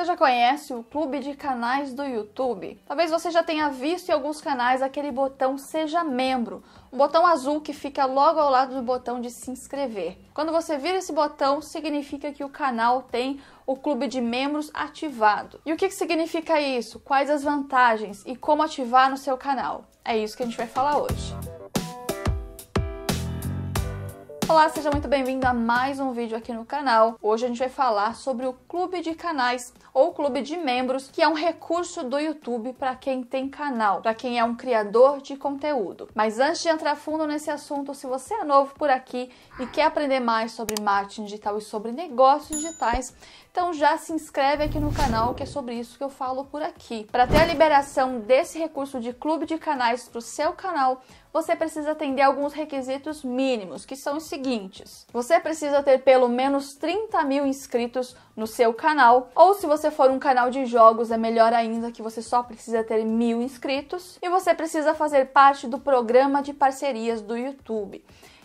Você já conhece o clube de canais do YouTube? Talvez você já tenha visto em alguns canais aquele botão Seja Membro, um botão azul que fica logo ao lado do botão de se inscrever. Quando você vira esse botão, significa que o canal tem o clube de membros ativado. E o que significa isso? Quais as vantagens e como ativar no seu canal? É isso que a gente vai falar hoje. Olá, seja muito bem-vindo a mais um vídeo aqui no canal. Hoje a gente vai falar sobre o Clube de Canais ou Clube de Membros, que é um recurso do YouTube para quem tem canal, para quem é um criador de conteúdo. Mas antes de entrar fundo nesse assunto, se você é novo por aqui e quer aprender mais sobre marketing digital e sobre negócios digitais, então já se inscreve aqui no canal que é sobre isso que eu falo por aqui. Para ter a liberação desse recurso de clube de canais para o seu canal, você precisa atender alguns requisitos mínimos, que são os seguintes: você precisa ter pelo menos 30 mil inscritos no seu canal, ou se você for um canal de jogos, é melhor ainda que você só precisa ter mil inscritos, e você precisa fazer parte do programa de parcerias do YouTube.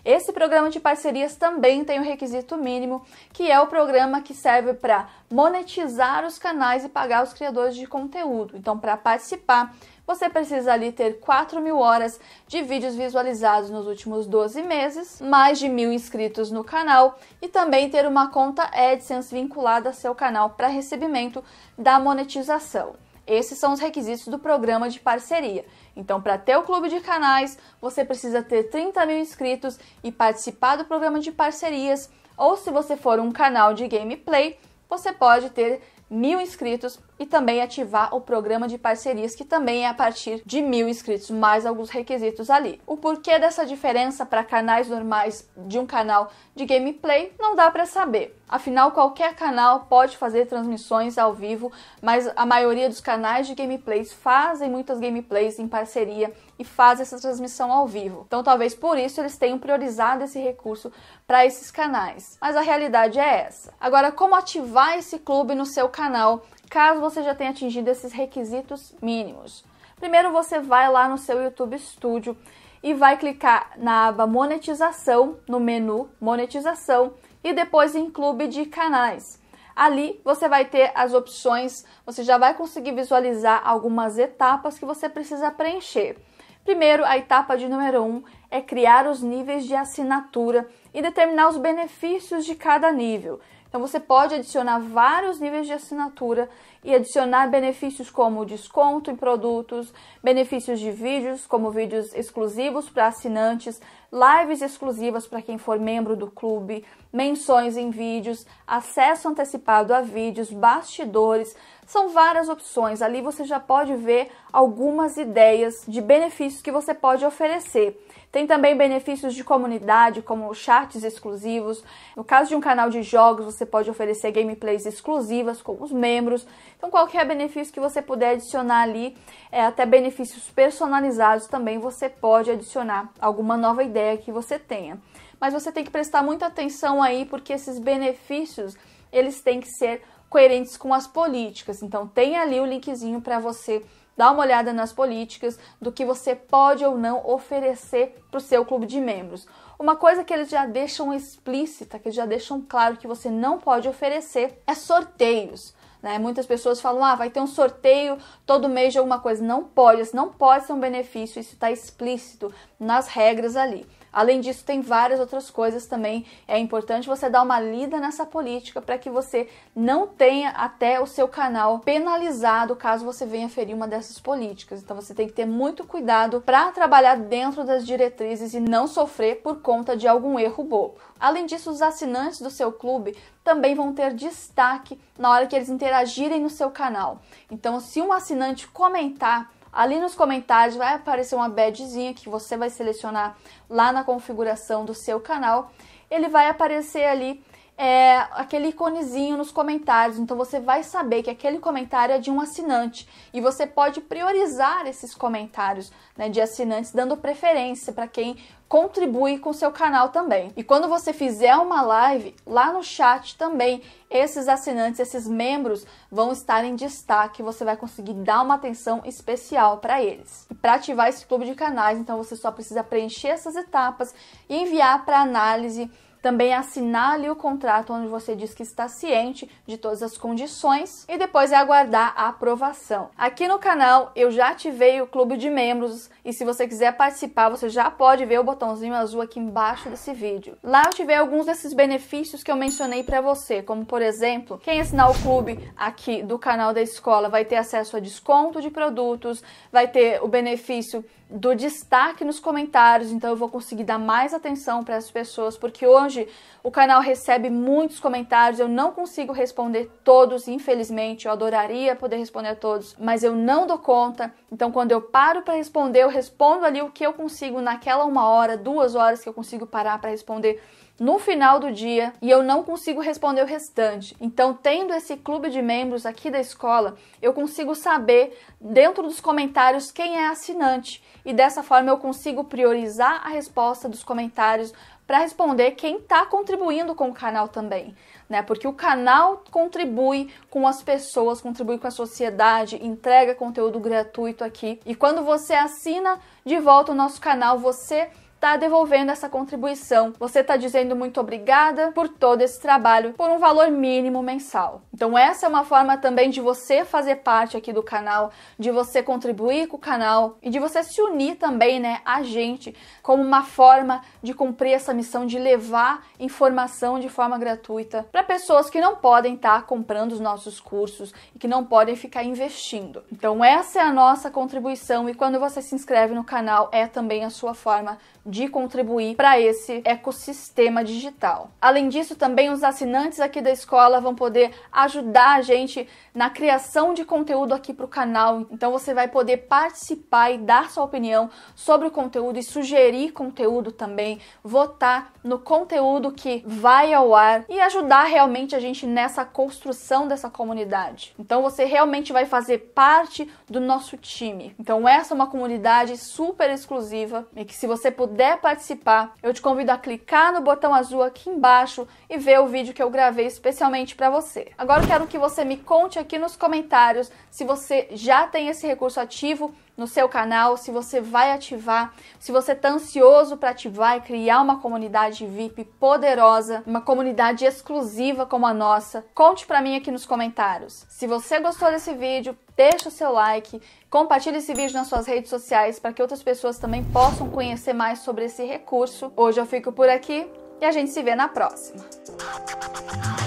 Esse programa de parcerias também tem um requisito mínimo, que é o programa que serve para monetizar os canais e pagar os criadores de conteúdo. Então, para participar, você precisa ali ter 4 mil horas de vídeos visualizados nos últimos 12 meses, mais de mil inscritos no canal e também ter uma conta AdSense vinculada ao seu canal para recebimento da monetização. Esses são os requisitos do programa de parceria. Então, para ter o clube de canais, você precisa ter 30 mil inscritos e participar do programa de parcerias. Ou se você for um canal de gameplay, você pode ter mil inscritos e também ativar o programa de parcerias, que também é a partir de mil inscritos, mais alguns requisitos ali. O porquê dessa diferença para canais normais de um canal de gameplay não dá para saber. Afinal, qualquer canal pode fazer transmissões ao vivo, mas a maioria dos canais de gameplays fazem muitas gameplays em parceria e faz essa transmissão ao vivo. Então, talvez por isso eles tenham priorizado esse recurso para esses canais. Mas a realidade é essa. Agora, como ativar esse clube no seu canal caso você já tenha atingido esses requisitos mínimos? Primeiro, você vai lá no seu YouTube Studio e vai clicar na aba Monetização, no menu Monetização e depois em clube de canais. Ali você vai ter as opções, você já vai conseguir visualizar algumas etapas que você precisa preencher. Primeiro, a etapa de número 1 um é criar os níveis de assinatura e determinar os benefícios de cada nível. Então você pode adicionar vários níveis de assinatura e adicionar benefícios como desconto em produtos, benefícios de vídeos, como vídeos exclusivos para assinantes, lives exclusivas para quem for membro do clube, menções em vídeos, acesso antecipado a vídeos, bastidores, são várias opções, ali você já pode ver algumas ideias de benefícios que você pode oferecer. Tem também benefícios de comunidade, como chats exclusivos. No caso de um canal de jogos, você pode oferecer gameplays exclusivas com os membros. Então, qualquer benefício que você puder adicionar ali, é, até benefícios personalizados também você pode adicionar alguma nova ideia que você tenha. Mas você tem que prestar muita atenção aí, porque esses benefícios eles têm que ser coerentes com as políticas. Então tem ali o linkzinho para você dar uma olhada nas políticas do que você pode ou não oferecer para o seu clube de membros. Uma coisa que eles já deixam explícita, que eles já deixam claro que você não pode oferecer é sorteios. Né? Muitas pessoas falam, ah, vai ter um sorteio todo mês de alguma coisa. Não pode, isso não pode ser um benefício, isso está explícito nas regras ali. Além disso, tem várias outras coisas também. É importante você dar uma lida nessa política para que você não tenha até o seu canal penalizado caso você venha ferir uma dessas políticas. Então você tem que ter muito cuidado para trabalhar dentro das diretrizes e não sofrer por conta de algum erro bobo. Além disso, os assinantes do seu clube também vão ter destaque na hora que eles interagirem no seu canal. Então, se um assinante comentar Ali nos comentários vai aparecer uma badgezinha que você vai selecionar lá na configuração do seu canal. Ele vai aparecer ali é, aquele iconezinho nos comentários. Então você vai saber que aquele comentário é de um assinante e você pode priorizar esses comentários né, de assinantes, dando preferência para quem contribui com seu canal também. E quando você fizer uma live, lá no chat também, esses assinantes, esses membros vão estar em destaque, você vai conseguir dar uma atenção especial para eles. para ativar esse clube de canais, então você só precisa preencher essas etapas e enviar para análise também assinale o contrato onde você diz que está ciente de todas as condições e depois é aguardar a aprovação. Aqui no canal eu já ativei o clube de membros e se você quiser participar, você já pode ver o botãozinho azul aqui embaixo desse vídeo. Lá eu tive alguns desses benefícios que eu mencionei para você, como por exemplo, quem assinar o clube aqui do canal da escola vai ter acesso a desconto de produtos, vai ter o benefício do destaque nos comentários, então eu vou conseguir dar mais atenção para as pessoas, porque hoje hoje o canal recebe muitos comentários, eu não consigo responder todos, infelizmente. Eu adoraria poder responder a todos, mas eu não dou conta. Então, quando eu paro para responder, eu respondo ali o que eu consigo naquela uma hora, duas horas que eu consigo parar para responder no final do dia e eu não consigo responder o restante. Então, tendo esse clube de membros aqui da escola, eu consigo saber dentro dos comentários quem é assinante e dessa forma eu consigo priorizar a resposta dos comentários para responder quem está contribuindo com o canal também, né? Porque o canal contribui com as pessoas, contribui com a sociedade, entrega conteúdo gratuito aqui. E quando você assina de volta o nosso canal, você está devolvendo essa contribuição. Você está dizendo muito obrigada por todo esse trabalho por um valor mínimo mensal. Então essa é uma forma também de você fazer parte aqui do canal, de você contribuir com o canal e de você se unir também, né, a gente como uma forma de cumprir essa missão de levar informação de forma gratuita para pessoas que não podem estar tá comprando os nossos cursos e que não podem ficar investindo. Então essa é a nossa contribuição e quando você se inscreve no canal é também a sua forma de contribuir para esse ecossistema digital. Além disso, também os assinantes aqui da escola vão poder ajudar a gente na criação de conteúdo aqui para o canal. Então você vai poder participar e dar sua opinião sobre o conteúdo e sugerir conteúdo também, votar no conteúdo que vai ao ar e ajudar realmente a gente nessa construção dessa comunidade. Então você realmente vai fazer parte do nosso time. Então essa é uma comunidade super exclusiva e que se você puder puder participar, eu te convido a clicar no botão azul aqui embaixo e ver o vídeo que eu gravei especialmente para você. Agora eu quero que você me conte aqui nos comentários se você já tem esse recurso ativo no seu canal, se você vai ativar, se você está ansioso para ativar e criar uma comunidade VIP poderosa, uma comunidade exclusiva como a nossa, conte para mim aqui nos comentários. Se você gostou desse vídeo, deixa o seu like, compartilhe esse vídeo nas suas redes sociais para que outras pessoas também possam conhecer mais sobre esse recurso. Hoje eu fico por aqui e a gente se vê na próxima.